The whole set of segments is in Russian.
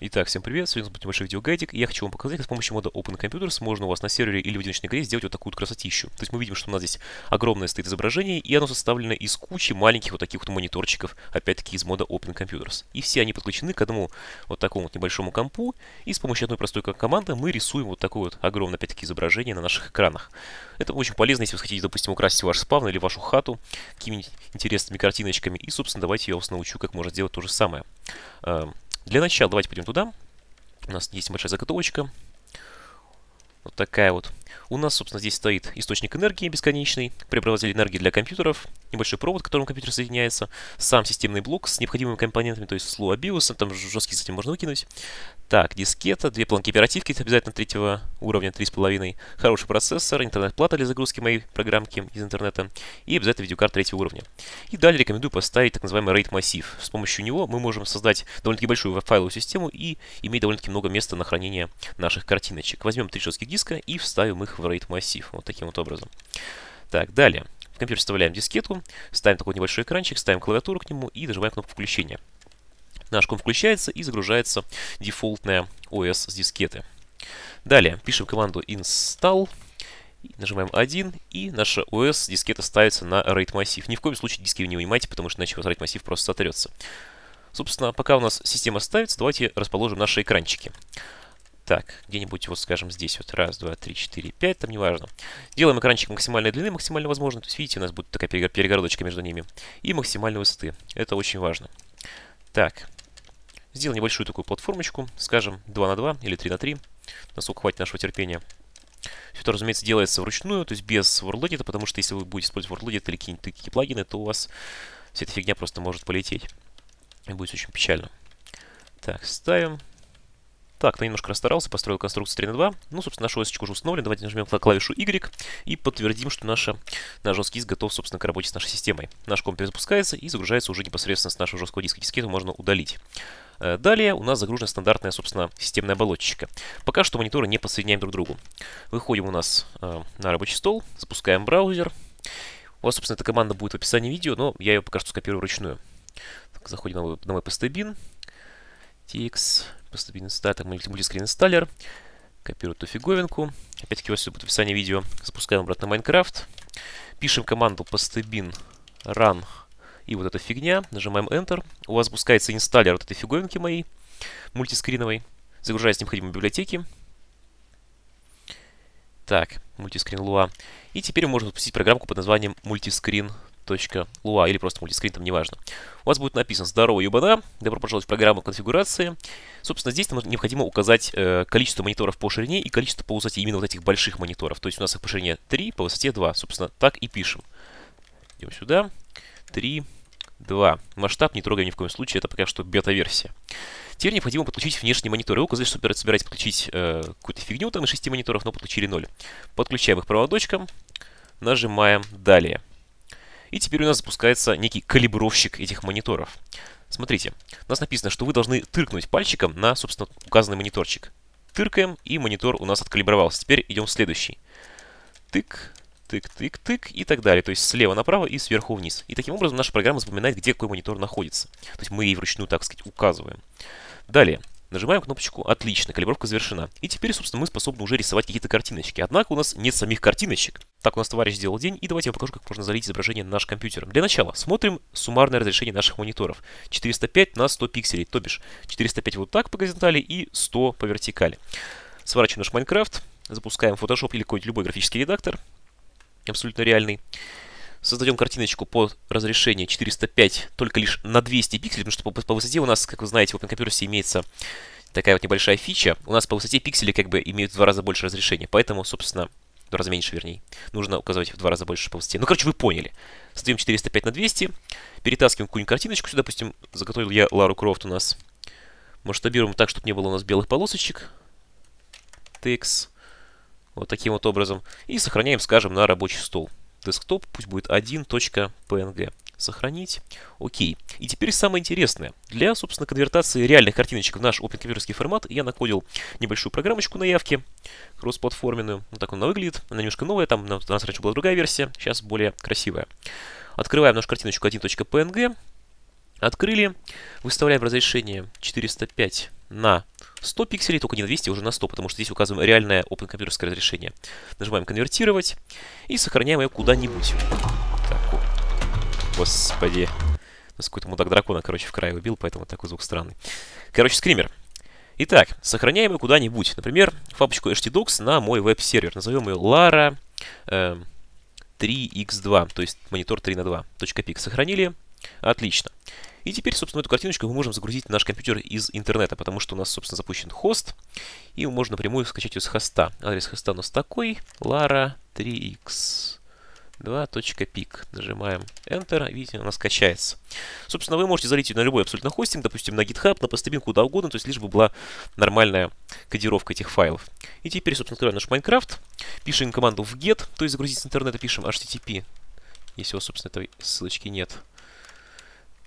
Итак, всем привет, С вами будет небольшой видеогайдик, и я хочу вам показать, как с помощью мода Open Computers можно у вас на сервере или в одиночной игре сделать вот такую вот красотищу. То есть мы видим, что у нас здесь огромное стоит изображение, и оно составлено из кучи маленьких вот таких вот мониторчиков, опять-таки из мода Open Computers. И все они подключены к одному вот такому вот небольшому компу, и с помощью одной простой команды мы рисуем вот такое вот огромное, опять-таки, изображение на наших экранах. Это очень полезно, если вы хотите, допустим, украсить ваш спавн или вашу хату какими-нибудь интересными картиночками, и, собственно, давайте я вас научу, как можно сделать то же самое. Эм, для начала давайте пойдем туда. У нас есть большая заготовочка. Вот такая вот у нас, собственно, здесь стоит источник энергии бесконечный, преобразователь энергии для компьютеров, небольшой провод, к которому компьютер соединяется, сам системный блок с необходимыми компонентами, то есть с LuaBIOS, там жесткий с можно выкинуть. Так, дискета, две планки оперативки, это обязательно третьего уровня, 3,5, хороший процессор, интернет-плата для загрузки моей программки из интернета и обязательно видеокарта третьего уровня. И далее рекомендую поставить так называемый RAID массив. С помощью него мы можем создать довольно-таки большую файловую систему и иметь довольно-таки много места на хранение наших картиночек. Возьмем три жестких диска и вставим их их в RAID массив. Вот таким вот образом. Так, далее. В компьютер вставляем дискетку, ставим такой небольшой экранчик, ставим клавиатуру к нему и нажимаем кнопку включения. Наш ком включается и загружается дефолтная OS с дискеты. Далее пишем команду install, нажимаем 1, и наша OS дискета ставится на RAID массив. Ни в коем случае диски не вынимайте, потому что иначе у вас RAID массив просто сотрется. Собственно, пока у нас система ставится, давайте расположим наши экранчики. Так, где-нибудь, вот скажем, здесь вот. Раз, два, три, четыре, пять, там неважно. Делаем экранчик максимальной длины, максимально возможно. То есть, видите, у нас будет такая перегородочка между ними. И максимальной высоты. Это очень важно. Так. сделал небольшую такую платформочку. Скажем, 2 на 2 или 3 на 3. Насколько хватит нашего терпения. Все это, разумеется, делается вручную, то есть без WordLedit, потому что если вы будете использовать WordLedit или какие-нибудь такие плагины, то у вас вся эта фигня просто может полететь. И будет очень печально. Так, ставим. Так, ну немножко расстарался, построил конструкцию 3 на 2. Ну, собственно, наша осечка уже установлена. Давайте нажмем клавишу Y и подтвердим, что наша, наш жесткий диск готов, собственно, к работе с нашей системой. Наш комп перезапускается и загружается уже непосредственно с нашего жесткого диска. Дискету можно удалить. Э, далее у нас загружена стандартная, собственно, системная оболочечка. Пока что мониторы не подсоединяем друг к другу. Выходим у нас э, на рабочий стол, запускаем браузер. У вас, собственно, эта команда будет в описании видео, но я ее пока что скопирую вручную. Так, заходим на мой, на мой постебин. TX поступить инсталлер, так, мультискрин инсталлер. Копирую эту фиговинку. Опять-таки, у вас все будет в описании видео. Запускаем обратно Майнкрафт. Пишем команду постебин run и вот эта фигня. Нажимаем Enter. У вас запускается инсталлер вот этой фиговинки моей, мультискриновой. Загружаясь необходимые библиотеки. Так, мультискрин луа И теперь можно запустить программку под названием мультискрин .lua или просто мультискрин, там неважно. У вас будет написано «Здорово, юбана, добро пожаловать в программу конфигурации». Собственно, здесь нам необходимо указать э, количество мониторов по ширине и количество по высоте именно вот этих больших мониторов. То есть у нас их по ширине 3, по высоте 2. Собственно, так и пишем. Идем сюда. 3, 2. Масштаб не трогаем ни в коем случае, это пока что бета-версия. Теперь необходимо подключить внешние мониторы. Вы указали, что собирались подключить э, какую-то фигню там из 6 мониторов, но подключили 0. Подключаем их проводочком, нажимаем «Далее». И теперь у нас запускается некий калибровщик этих мониторов. Смотрите, у нас написано, что вы должны тыркнуть пальчиком на, собственно, указанный мониторчик. Тыркаем, и монитор у нас откалибровался. Теперь идем в следующий. Тык, тык, тык, тык и так далее. То есть слева направо и сверху вниз. И таким образом наша программа запоминает, где какой монитор находится. То есть мы ей вручную, так сказать, указываем. Далее. Нажимаем кнопочку «Отлично», калибровка завершена. И теперь, собственно, мы способны уже рисовать какие-то картиночки. Однако у нас нет самих картиночек. Так у нас товарищ сделал день, и давайте я покажу, как можно залить изображение на наш компьютер. Для начала смотрим суммарное разрешение наших мониторов. 405 на 100 пикселей, то бишь 405 вот так по горизонтали и 100 по вертикали. Сворачиваем наш Майнкрафт, запускаем Photoshop или какой-нибудь любой графический редактор, абсолютно реальный. Создаем картиночку по разрешению 405 только лишь на 200 пикселей, потому что по высоте у нас, как вы знаете, в OpenComputer имеется такая вот небольшая фича. У нас по высоте пиксели как бы имеют в два раза больше разрешения, поэтому, собственно, в два раза меньше, вернее, нужно указывать в два раза больше по высоте. Ну, короче, вы поняли. Создаем 405 на 200, перетаскиваем какую-нибудь картиночку сюда, допустим, заготовил я Лару Крофт у нас. Масштабируем так, чтобы не было у нас белых полосочек. Текс. Вот таким вот образом. И сохраняем, скажем, на рабочий стол desktop, пусть будет 1.png. Сохранить. Окей. И теперь самое интересное. Для, собственно, конвертации реальных картиночек в наш OpenConverterский формат я накодил небольшую программочку на явке, кроссплатформенную. Вот ну, так она выглядит. Она немножко новая, там у нас раньше была другая версия, сейчас более красивая. Открываем нашу картиночку 1.png. Открыли. Выставляем разрешение 405 на 100 пикселей, только не на 200, уже на 100, потому что здесь указываем реальное OpenComputerское разрешение. Нажимаем «Конвертировать» и сохраняем ее куда-нибудь. Так, о, господи. У нас какой-то мудак дракона, короче, в край убил, поэтому такой звук странный. Короче, скример. Итак, сохраняем ее куда-нибудь. Например, папочку htdocs на мой веб-сервер. Назовем ее Lara э, эм, 3x2, то есть монитор 3 на 2. .pik сохранили. Отлично. И теперь, собственно, эту картиночку мы можем загрузить на наш компьютер из интернета, потому что у нас, собственно, запущен хост, и мы можем напрямую скачать ее с хоста. Адрес хоста у нас такой, lara3x. 2.пик. Нажимаем Enter, видите, она скачается. Собственно, вы можете залить ее на любой абсолютно хостинг, допустим, на GitHub, на постабин, куда угодно, то есть лишь бы была нормальная кодировка этих файлов. И теперь, собственно, открываем наш Майнкрафт, пишем команду в get, то есть загрузить с интернета, пишем http, если у вас, собственно, этой ссылочки нет.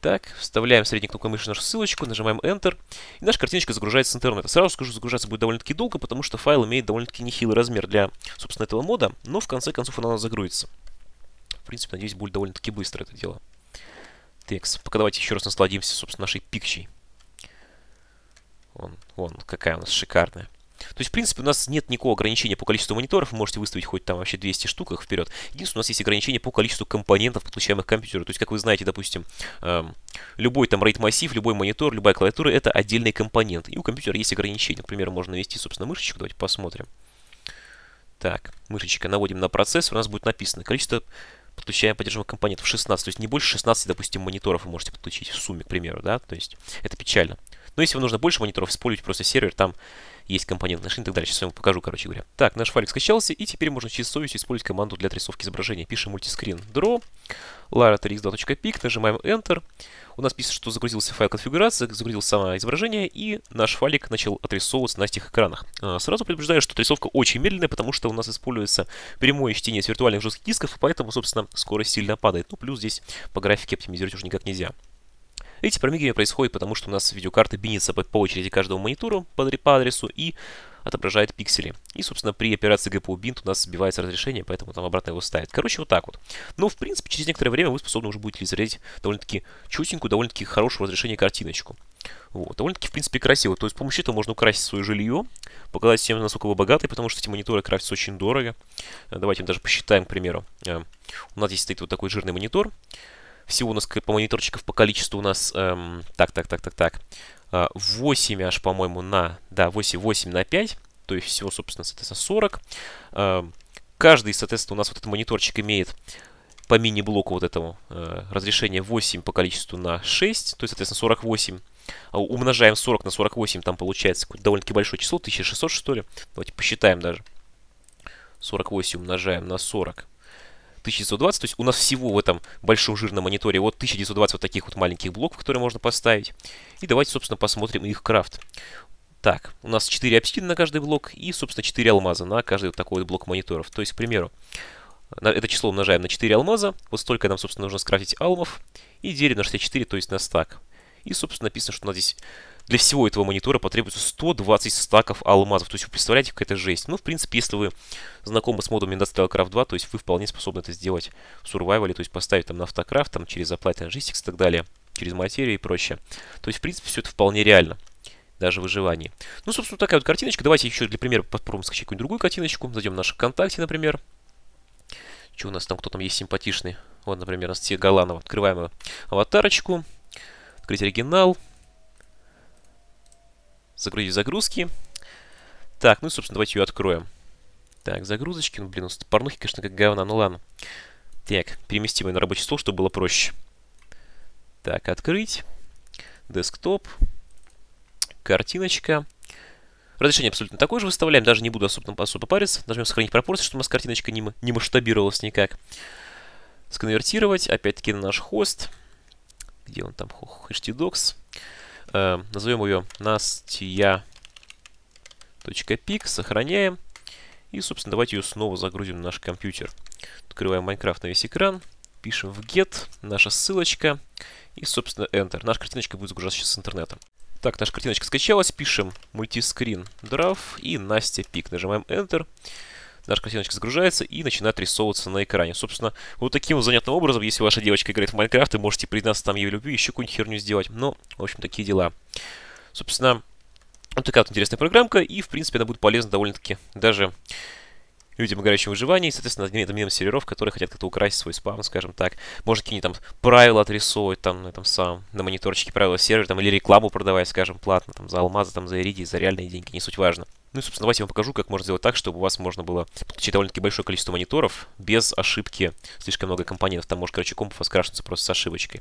Так, вставляем средний кнопкой мыши нашу ссылочку, нажимаем Enter, и наша картиночка загружается с интернета. Сразу скажу, загружаться будет довольно-таки долго, потому что файл имеет довольно-таки нехилый размер для, собственно, этого мода, но в конце концов она загрузится. В принципе, надеюсь, будет довольно-таки быстро это дело. Текст. Пока давайте еще раз насладимся, собственно, нашей пикчей. Вон, вон, какая у нас шикарная. То есть, в принципе, у нас нет никакого ограничения по количеству мониторов, вы можете выставить хоть там вообще 200 штук их вперед. Единственное, у нас есть ограничение по количеству компонентов, подключаемых к компьютеру. То есть, как вы знаете, допустим, эм, любой там RAID-массив, любой монитор, любая клавиатура — это отдельный компонент. И у компьютера есть ограничения. Например, можно ввести, собственно, мышечку. Давайте посмотрим. Так, мышечка наводим на процессор, у нас будет написано количество подключаемых поддерживаемых компонентов 16. То есть не больше 16, допустим, мониторов вы можете подключить в сумме, к примеру, да? То есть это печально. Но если вам нужно больше мониторов, используйте просто сервер, там есть компонент отношений и так далее. Сейчас я вам покажу, короче говоря. Так, наш файлик скачался, и теперь можно через совесть использовать команду для отрисовки изображения. Пишем мультискрин draw, laratrix2.pic, нажимаем Enter. У нас пишется, что загрузился файл конфигурации, загрузилось само изображение, и наш файлик начал отрисовываться на этих экранах. А, сразу предупреждаю, что отрисовка очень медленная, потому что у нас используется прямое чтение с виртуальных жестких дисков, и поэтому, собственно, скорость сильно падает. Ну, плюс здесь по графике оптимизировать уже никак нельзя. Эти промигивания происходят потому, что у нас видеокарта бинится по очереди каждому монитору по адресу и отображает пиксели. И, собственно, при операции GPU Bint у нас сбивается разрешение, поэтому там обратно его ставят. Короче, вот так вот. Но, ну, в принципе, через некоторое время вы способны уже будете лицезреть довольно-таки чутенькую, довольно-таки хорошую разрешение картиночку. Вот, довольно-таки, в принципе, красиво. То есть с помощью этого можно украсить свое жилье, показать всем, насколько вы богаты, потому что эти мониторы крафтятся очень дорого. Давайте даже посчитаем, к примеру. Э, у нас здесь стоит вот такой жирный монитор. Всего у нас по мониторчиков по количеству у нас... Эм, так, так, так, так, так. 8 а, аж, по-моему, на... Да, 8, 8 на 5. То есть всего, собственно, соответственно, 40. Эм, а, каждый, соответственно, у нас вот этот мониторчик имеет по мини-блоку вот этому э, разрешение 8 по количеству на 6, то есть, соответственно, 48. А умножаем 40 на 48, там получается довольно-таки большое число, 1600, что ли. Давайте посчитаем даже. 48 умножаем на 40. 1920, то есть у нас всего в этом большом жирном мониторе вот 1920 вот таких вот маленьких блоков, которые можно поставить. И давайте, собственно, посмотрим их крафт. Так, у нас 4 апсиды на каждый блок и, собственно, 4 алмаза на каждый вот такой вот блок мониторов. То есть, к примеру, это число умножаем на 4 алмаза, вот столько нам, собственно, нужно скрафтить алмов, и делим на 64, то есть на стак. И, собственно, написано, что у нас здесь для всего этого монитора потребуется 120 стаков алмазов. То есть вы представляете, какая то жесть. Ну, в принципе, если вы знакомы с модом Industrial Craft 2, то есть вы вполне способны это сделать в Survival, то есть поставить там на автокрафт, там через Applied Logistics и так далее, через материю и прочее. То есть, в принципе, все это вполне реально даже выживание. Ну, собственно, такая вот картиночка. Давайте еще для примера попробуем скачать какую-нибудь другую картиночку. Зайдем в наш ВКонтакте, например. Что у нас там, кто там есть симпатичный? Вот, например, Анастасия Галанова. Открываем аватарочку. Открыть оригинал загрузить загрузки. Так, ну и, собственно, давайте ее откроем. Так, загрузочки. Ну, блин, у порнухи, конечно, как говна. Ну, ладно. Так, переместим ее на рабочий стол, чтобы было проще. Так, открыть. Десктоп. Картиночка. Разрешение абсолютно такое же выставляем. Даже не буду особо, особо париться. Нажмем сохранить пропорции, чтобы у нас картиночка не, не масштабировалась никак. Сконвертировать. Опять-таки на наш хост. Где он там? HTDocs. Э, назовем ее nastia.pic. Сохраняем. И, собственно, давайте ее снова загрузим на наш компьютер. Открываем Minecraft на весь экран. Пишем в get, наша ссылочка. И, собственно, enter. Наша картиночка будет загружаться сейчас с интернета. Так, наша картиночка скачалась. Пишем мультискрин драв и Настя Пик. Нажимаем enter наша картиночка загружается и начинает рисовываться на экране. Собственно, вот таким вот занятным образом, если ваша девочка играет в Майнкрафт, вы можете признаться там ей в любви и еще какую-нибудь херню сделать. Но, ну, в общем, такие дела. Собственно, вот такая вот интересная программка, и, в принципе, она будет полезна довольно-таки даже людям, играющим в выживание, и, соответственно, там минимум серверов, которые хотят как-то украсть свой спам, скажем так. Может, какие-нибудь там правила отрисовывать там на этом самом, на мониторчике правила сервера, там, или рекламу продавать, скажем, платно, там, за алмазы, там, за эриди за реальные деньги, не суть важно. Ну и, собственно, давайте я вам покажу, как можно сделать так, чтобы у вас можно было подключить довольно-таки большое количество мониторов без ошибки слишком много компонентов. Там может, короче, комп у вас крашится просто с ошибочкой.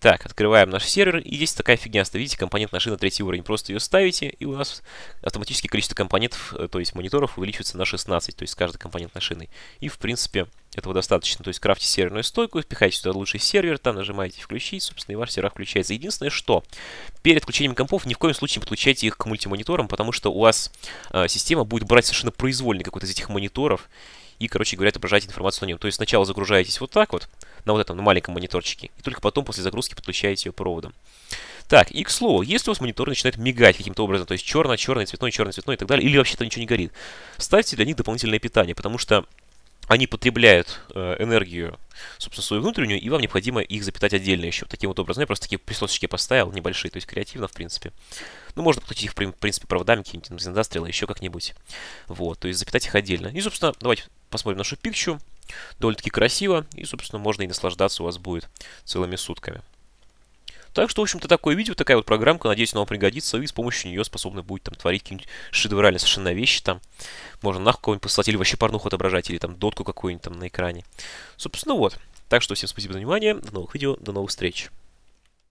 Так, открываем наш сервер, и здесь такая фигня ставите компонент компонент на третий уровень. Просто ее ставите, и у нас автоматически количество компонентов, э, то есть мониторов, увеличивается на 16, то есть каждый компонент машины. И, в принципе, этого достаточно. То есть крафтите серверную стойку, впихайте сюда лучший сервер, там нажимаете «Включить», собственно, и ваш сервер включается. Единственное, что перед включением компов ни в коем случае не подключайте их к мультимониторам, потому что у вас э, система будет брать совершенно произвольный какой-то из этих мониторов, и, короче говоря, отображаете информацию на нем. То есть сначала загружаетесь вот так вот, на вот этом на маленьком мониторчике, и только потом после загрузки подключаете ее проводом. Так, и к слову, если у вас монитор начинает мигать каким-то образом, то есть черный, черный, цветной, черный, цветной и так далее, или вообще-то ничего не горит, ставьте для них дополнительное питание, потому что они потребляют э, энергию, собственно, свою внутреннюю, и вам необходимо их запитать отдельно еще. Таким вот образом, я просто такие присосочки поставил, небольшие, то есть креативно, в принципе. Ну, можно подключить их, в принципе, проводами, какие-нибудь зендастрелы, еще как-нибудь. Вот, то есть запитать их отдельно. И, собственно, давайте посмотрим нашу пикчу. Довольно-таки красиво. И, собственно, можно и наслаждаться у вас будет целыми сутками. Так что, в общем-то, такое видео, такая вот программка. Надеюсь, она вам пригодится. И с помощью нее способны будет там творить какие-нибудь шедевральные совершенно вещи. Там можно нахуй кого-нибудь послать, или вообще порнуху отображать, или там дотку какую-нибудь там на экране. Собственно, вот. Так что всем спасибо за внимание. До новых видео, до новых встреч.